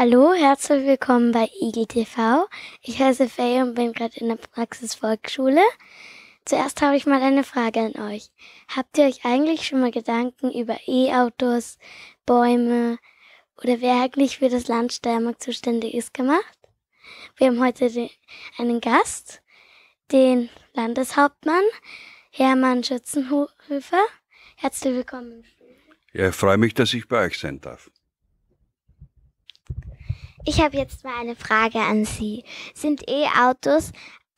Hallo, herzlich willkommen bei Igel TV. Ich heiße Faye und bin gerade in der Praxis Volksschule. Zuerst habe ich mal eine Frage an euch. Habt ihr euch eigentlich schon mal Gedanken über E-Autos, Bäume oder wer eigentlich für das Land Steiermark zuständig ist gemacht? Wir haben heute den, einen Gast, den Landeshauptmann Hermann Schützenhöfer. Herzlich willkommen. Ja, ich freue mich, dass ich bei euch sein darf. Ich habe jetzt mal eine Frage an Sie. Sind E-Autos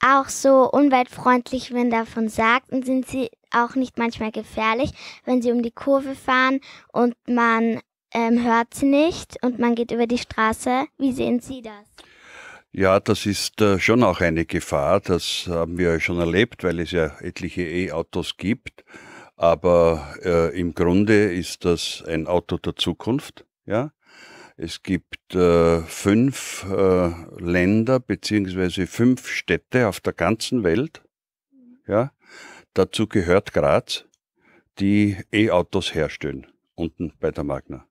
auch so umweltfreundlich, wenn davon sagt? Und sind sie auch nicht manchmal gefährlich, wenn sie um die Kurve fahren und man ähm, hört sie nicht und man geht über die Straße? Wie sehen Sie das? Ja, das ist äh, schon auch eine Gefahr. Das haben wir ja schon erlebt, weil es ja etliche E-Autos gibt. Aber äh, im Grunde ist das ein Auto der Zukunft. Ja? Es gibt äh, fünf äh, Länder bzw. fünf Städte auf der ganzen Welt. Ja, dazu gehört Graz, die E-Autos herstellen, unten bei der Magna.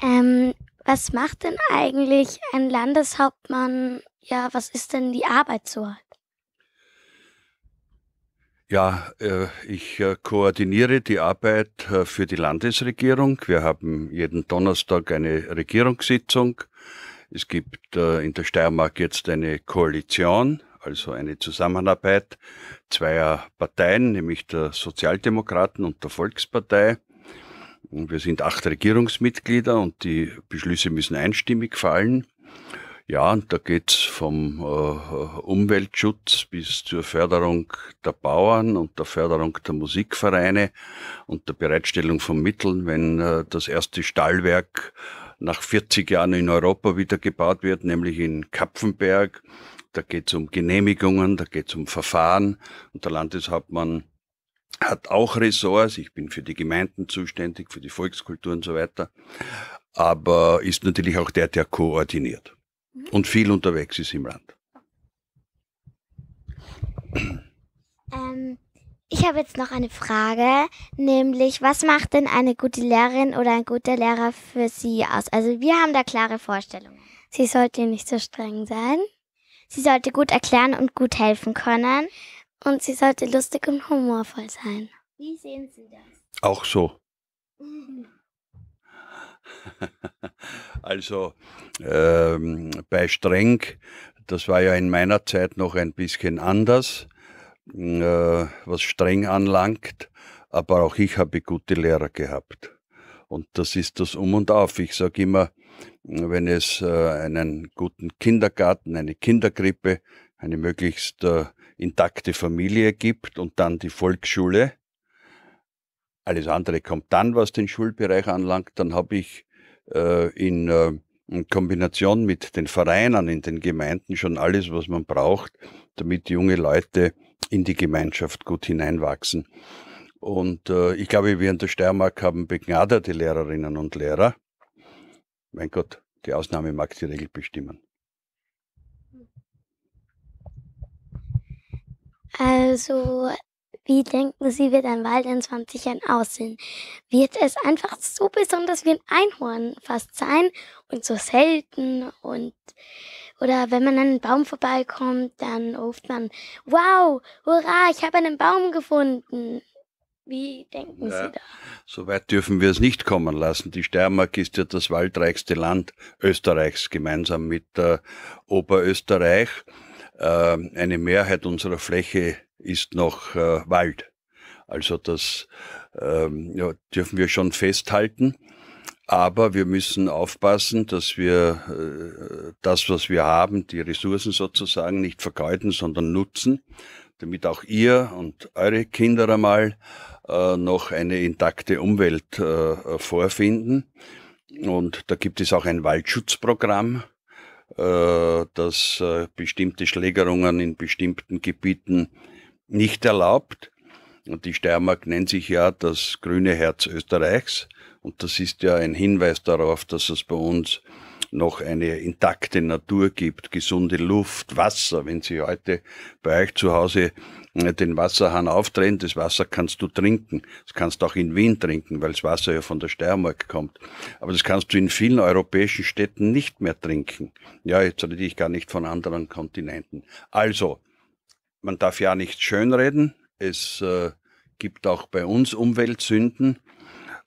Ähm, was macht denn eigentlich ein Landeshauptmann? Ja, was ist denn die Arbeit so? Ja, äh, ich äh, koordiniere die Arbeit äh, für die Landesregierung. Wir haben jeden Donnerstag eine Regierungssitzung. Es gibt in der Steiermark jetzt eine Koalition, also eine Zusammenarbeit zweier Parteien, nämlich der Sozialdemokraten und der Volkspartei. Wir sind acht Regierungsmitglieder und die Beschlüsse müssen einstimmig fallen. Ja, und da geht's vom äh, Umweltschutz bis zur Förderung der Bauern und der Förderung der Musikvereine und der Bereitstellung von Mitteln, wenn äh, das erste Stallwerk nach 40 Jahren in Europa wieder gebaut wird, nämlich in Kapfenberg. Da geht's um Genehmigungen, da geht's um Verfahren und der Landeshauptmann hat auch Ressorts. Ich bin für die Gemeinden zuständig, für die Volkskultur und so weiter. Aber ist natürlich auch der, der koordiniert mhm. und viel unterwegs ist im Land. Ähm, ich habe jetzt noch eine Frage, nämlich was macht denn eine gute Lehrerin oder ein guter Lehrer für Sie aus? Also wir haben da klare Vorstellungen. Sie sollte nicht so streng sein. Sie sollte gut erklären und gut helfen können. Und sie sollte lustig und humorvoll sein. Wie sehen Sie das? Auch so. Mhm. Also ähm, bei Streng, das war ja in meiner Zeit noch ein bisschen anders, äh, was Streng anlangt, aber auch ich habe gute Lehrer gehabt. Und das ist das Um und Auf. Ich sage immer, wenn es äh, einen guten Kindergarten, eine Kinderkrippe, eine möglichst äh, intakte Familie gibt und dann die Volksschule, alles andere kommt dann, was den Schulbereich anlangt. Dann habe ich äh, in, äh, in Kombination mit den Vereinen in den Gemeinden schon alles, was man braucht, damit junge Leute in die Gemeinschaft gut hineinwachsen. Und äh, ich glaube, wir in der Steiermark haben begnadete Lehrerinnen und Lehrer. Mein Gott, die Ausnahme mag die Regel bestimmen. Also wie denken Sie, wird ein Wald in 20 Jahren aussehen? Wird es einfach so besonders wie ein Einhorn fast sein und so selten und oder wenn man an einen Baum vorbeikommt, dann ruft man, wow, hurra, ich habe einen Baum gefunden. Wie denken ja, Sie da? Soweit dürfen wir es nicht kommen lassen. Die Steiermark ist ja das waldreichste Land Österreichs, gemeinsam mit der äh, Oberösterreich. Ähm, eine Mehrheit unserer Fläche ist noch äh, Wald. Also das ähm, ja, dürfen wir schon festhalten. Aber wir müssen aufpassen, dass wir äh, das, was wir haben, die Ressourcen sozusagen nicht vergeuden, sondern nutzen, damit auch ihr und eure Kinder einmal äh, noch eine intakte Umwelt äh, äh vorfinden. Und da gibt es auch ein Waldschutzprogramm, äh, das äh, bestimmte Schlägerungen in bestimmten Gebieten nicht erlaubt. Und die Steiermark nennt sich ja das grüne Herz Österreichs. Und das ist ja ein Hinweis darauf, dass es bei uns noch eine intakte Natur gibt, gesunde Luft, Wasser. Wenn Sie heute bei euch zu Hause äh, den Wasserhahn aufdrehen, das Wasser kannst du trinken. Das kannst du auch in Wien trinken, weil das Wasser ja von der Steiermark kommt. Aber das kannst du in vielen europäischen Städten nicht mehr trinken. Ja, jetzt rede ich gar nicht von anderen Kontinenten. Also, man darf ja nicht schönreden. Es äh, gibt auch bei uns Umweltsünden.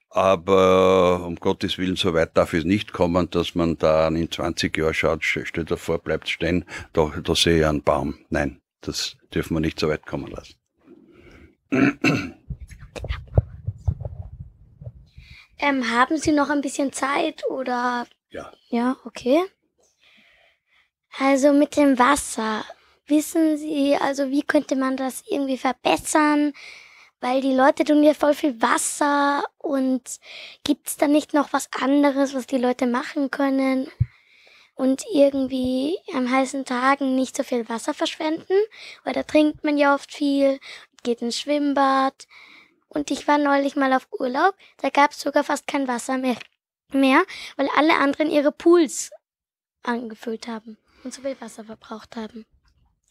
Aber um Gottes Willen, so weit darf es nicht kommen, dass man dann in 20 Jahren schaut, steht davor, bleibt stehen, da, da sehe ich einen Baum. Nein, das dürfen wir nicht so weit kommen lassen. Ähm, haben Sie noch ein bisschen Zeit oder? Ja. Ja, okay. Also mit dem Wasser. Wissen Sie, also wie könnte man das irgendwie verbessern? Weil die Leute tun ja voll viel Wasser und gibt's da nicht noch was anderes, was die Leute machen können? Und irgendwie am heißen Tagen nicht so viel Wasser verschwenden, weil da trinkt man ja oft viel, geht ins Schwimmbad. Und ich war neulich mal auf Urlaub, da gab's sogar fast kein Wasser mehr, mehr weil alle anderen ihre Pools angefüllt haben und so viel Wasser verbraucht haben.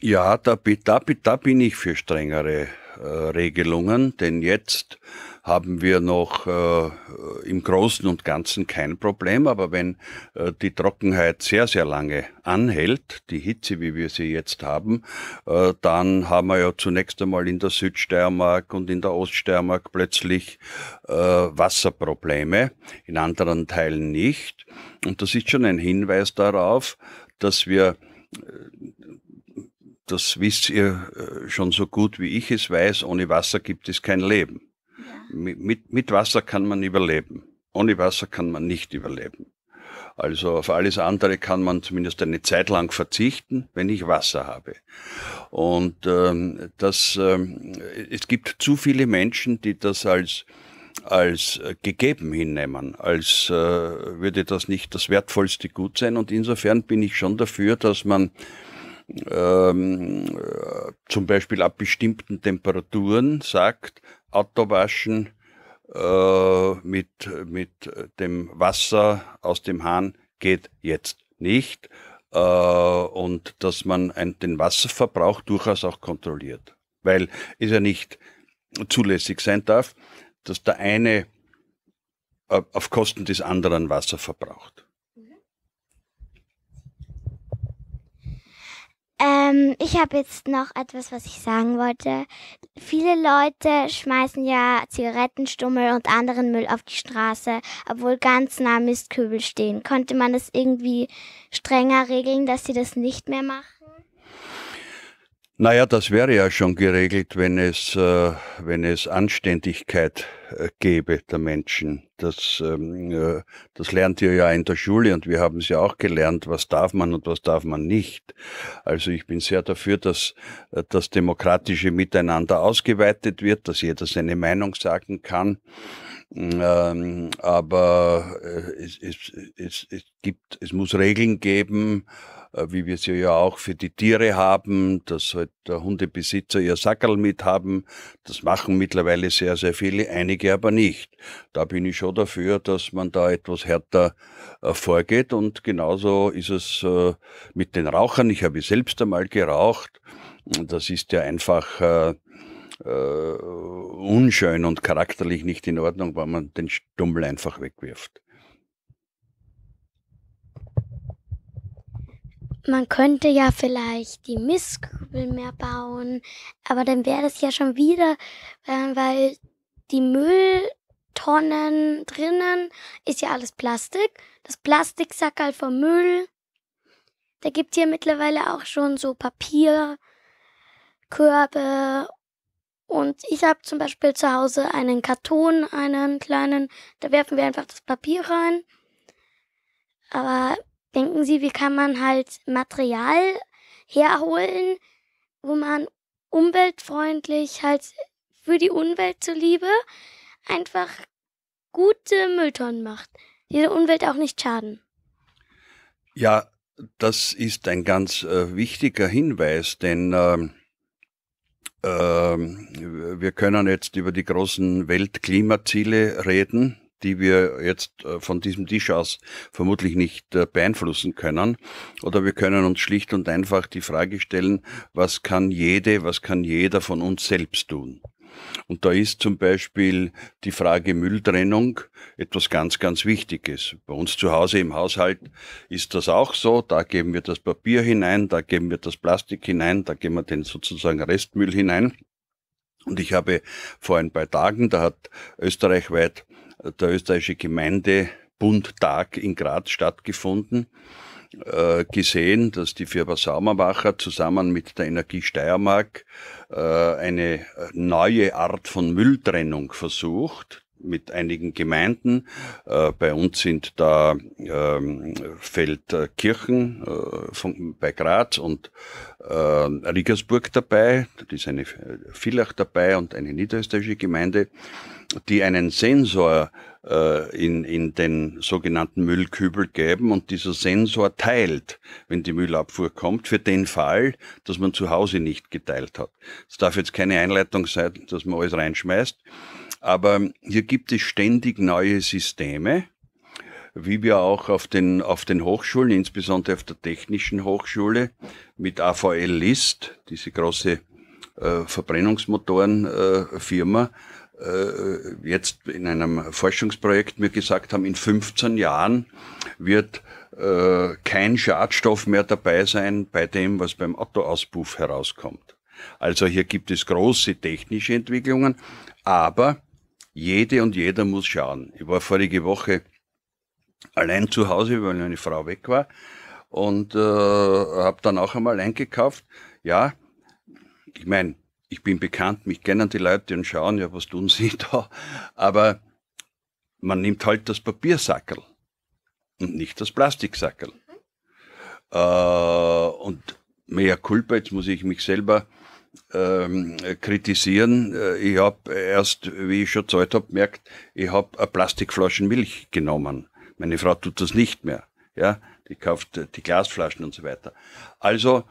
Ja, da, da, da bin ich für strengere äh, Regelungen, denn jetzt haben wir noch äh, im Großen und Ganzen kein Problem, aber wenn äh, die Trockenheit sehr, sehr lange anhält, die Hitze, wie wir sie jetzt haben, äh, dann haben wir ja zunächst einmal in der Südsteiermark und in der Oststeiermark plötzlich äh, Wasserprobleme, in anderen Teilen nicht. Und das ist schon ein Hinweis darauf, dass wir äh, das wisst ihr äh, schon so gut wie ich es weiß, ohne Wasser gibt es kein Leben. Ja. Mit, mit, mit Wasser kann man überleben. Ohne Wasser kann man nicht überleben. Also auf alles andere kann man zumindest eine Zeit lang verzichten, wenn ich Wasser habe. Und ähm, das, ähm, es gibt zu viele Menschen, die das als als äh, gegeben hinnehmen, als äh, würde das nicht das wertvollste Gut sein. Und insofern bin ich schon dafür, dass man ähm, äh, zum Beispiel ab bestimmten Temperaturen sagt, Autowaschen äh, mit, mit dem Wasser aus dem Hahn geht jetzt nicht äh, und dass man ein, den Wasserverbrauch durchaus auch kontrolliert, weil es ja nicht zulässig sein darf, dass der eine äh, auf Kosten des anderen Wasser verbraucht. Ähm, ich habe jetzt noch etwas, was ich sagen wollte. Viele Leute schmeißen ja Zigarettenstummel und anderen Müll auf die Straße, obwohl ganz nah Mistkübel stehen. Konnte man das irgendwie strenger regeln, dass sie das nicht mehr machen? Naja, das wäre ja schon geregelt, wenn es, äh, wenn es Anständigkeit äh, gäbe der Menschen. Das, ähm, äh, das lernt ihr ja in der Schule und wir haben es ja auch gelernt, was darf man und was darf man nicht. Also ich bin sehr dafür, dass äh, das demokratische Miteinander ausgeweitet wird, dass jeder seine Meinung sagen kann. Ähm, aber äh, es, es, es, es, gibt, es muss Regeln geben, äh, wie wir sie ja auch für die Tiere haben, dass halt der Hundebesitzer ihr Sackerl mithaben. Das machen mittlerweile sehr, sehr viele, einige aber nicht. Da bin ich schon dafür, dass man da etwas härter äh, vorgeht. Und genauso ist es äh, mit den Rauchern. Ich habe selbst einmal geraucht. Das ist ja einfach unschön und charakterlich nicht in Ordnung, weil man den Stummel einfach wegwirft. man könnte ja vielleicht die Mistkübel mehr bauen, aber dann wäre das ja schon wieder, äh, weil die Mülltonnen drinnen ist ja alles Plastik. Das Plastik halt vom Müll. Da gibt's hier mittlerweile auch schon so Papierkörbe. Und ich habe zum Beispiel zu Hause einen Karton, einen kleinen. Da werfen wir einfach das Papier rein. Aber denken Sie, wie kann man halt Material herholen, wo man umweltfreundlich halt für die Umwelt zuliebe einfach gute Mülltonnen macht, die der Umwelt auch nicht schaden? Ja, das ist ein ganz äh, wichtiger Hinweis, denn ähm, ähm, wir können jetzt über die großen Weltklimaziele reden, die wir jetzt äh, von diesem Tisch aus vermutlich nicht äh, beeinflussen können. Oder wir können uns schlicht und einfach die Frage stellen, was kann jede, was kann jeder von uns selbst tun? Und da ist zum Beispiel die Frage Mülltrennung etwas ganz, ganz Wichtiges. Bei uns zu Hause im Haushalt ist das auch so. Da geben wir das Papier hinein, da geben wir das Plastik hinein, da geben wir den sozusagen Restmüll hinein. Und ich habe vor ein paar Tagen, da hat österreichweit der österreichische Gemeindebundtag in Graz stattgefunden äh, gesehen, dass die Firma Saumermacher zusammen mit der Energie Steiermark äh, eine neue Art von Mülltrennung versucht, mit einigen Gemeinden. Äh, bei uns sind da ähm, Feldkirchen äh, äh, von, bei Graz und äh, Riegersburg dabei. Da ist eine äh, Villach dabei und eine niederösterreichische Gemeinde, die einen Sensor äh, in, in den sogenannten Müllkübel geben und dieser Sensor teilt, wenn die Müllabfuhr kommt, für den Fall, dass man zu Hause nicht geteilt hat. Es darf jetzt keine Einleitung sein, dass man alles reinschmeißt. Aber hier gibt es ständig neue Systeme, wie wir auch auf den, auf den Hochschulen, insbesondere auf der Technischen Hochschule mit AVL List, diese große äh, Verbrennungsmotorenfirma, äh, äh, jetzt in einem Forschungsprojekt mir gesagt haben, in 15 Jahren wird äh, kein Schadstoff mehr dabei sein bei dem, was beim Autoauspuff herauskommt. Also hier gibt es große technische Entwicklungen, aber jede und jeder muss schauen. Ich war vorige Woche allein zu Hause, weil meine Frau weg war und äh, habe dann auch einmal eingekauft. Ja, ich meine, ich bin bekannt, mich kennen die Leute und schauen, ja, was tun sie da? Aber man nimmt halt das Papiersackel und nicht das Plastiksackel. Mhm. Äh, und mehr Culpa, jetzt muss ich mich selber ähm, kritisieren. Äh, ich habe erst, wie ich schon Zeit habe, gemerkt, ich habe eine Plastikflasche Milch genommen. Meine Frau tut das nicht mehr. Ja, die kauft äh, die Glasflaschen und so weiter. Also,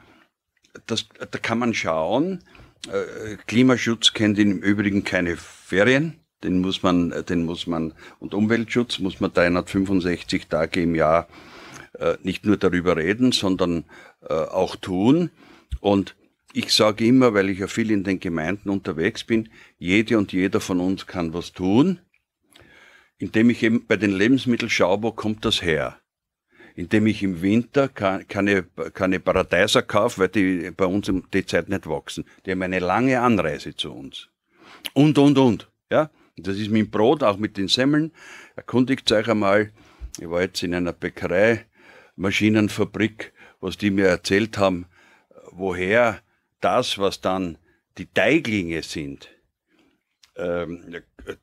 das, da kann man schauen. Äh, Klimaschutz kennt im Übrigen keine Ferien. Den muss man, den muss man, und Umweltschutz muss man 365 Tage im Jahr nicht nur darüber reden, sondern auch tun. Und ich sage immer, weil ich ja viel in den Gemeinden unterwegs bin, jede und jeder von uns kann was tun, indem ich eben bei den Lebensmitteln schaue, wo kommt das her indem ich im Winter keine, keine Paradeiser kaufe, weil die bei uns um die Zeit nicht wachsen. Die haben eine lange Anreise zu uns. Und, und, und. Ja? Das ist mit dem Brot, auch mit den Semmeln. Erkundigt euch einmal, ich war jetzt in einer Bäckerei, Maschinenfabrik, was die mir erzählt haben, woher das, was dann die Teiglinge sind, ähm,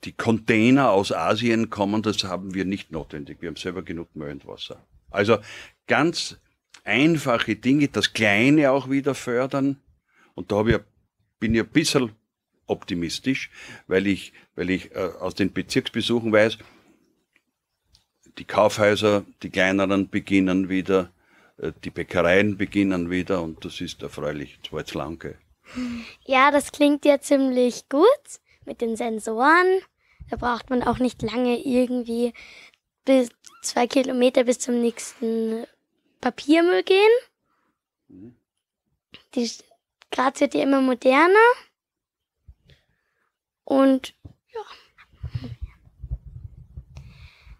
die Container aus Asien kommen, das haben wir nicht notwendig. Wir haben selber genug Müll und Wasser. Also ganz einfache Dinge, das Kleine auch wieder fördern. Und da ich, bin ich ein bisschen optimistisch, weil ich, weil ich äh, aus den Bezirksbesuchen weiß, die Kaufhäuser, die kleineren beginnen wieder, äh, die Bäckereien beginnen wieder und das ist erfreulich. Das war jetzt lange. Ja, das klingt ja ziemlich gut mit den Sensoren. Da braucht man auch nicht lange irgendwie bis zwei Kilometer bis zum nächsten Papiermüll gehen. Mhm. Die Graz wird ja immer moderner. Und ja.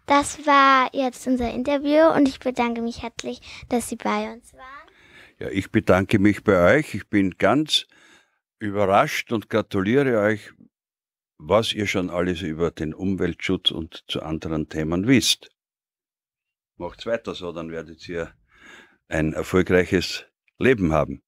Das war jetzt unser Interview und ich bedanke mich herzlich, dass Sie bei uns waren. Ja, ich bedanke mich bei euch. Ich bin ganz überrascht und gratuliere euch, was ihr schon alles über den Umweltschutz und zu anderen Themen wisst. Macht's weiter so, dann werdet ihr ein erfolgreiches Leben haben.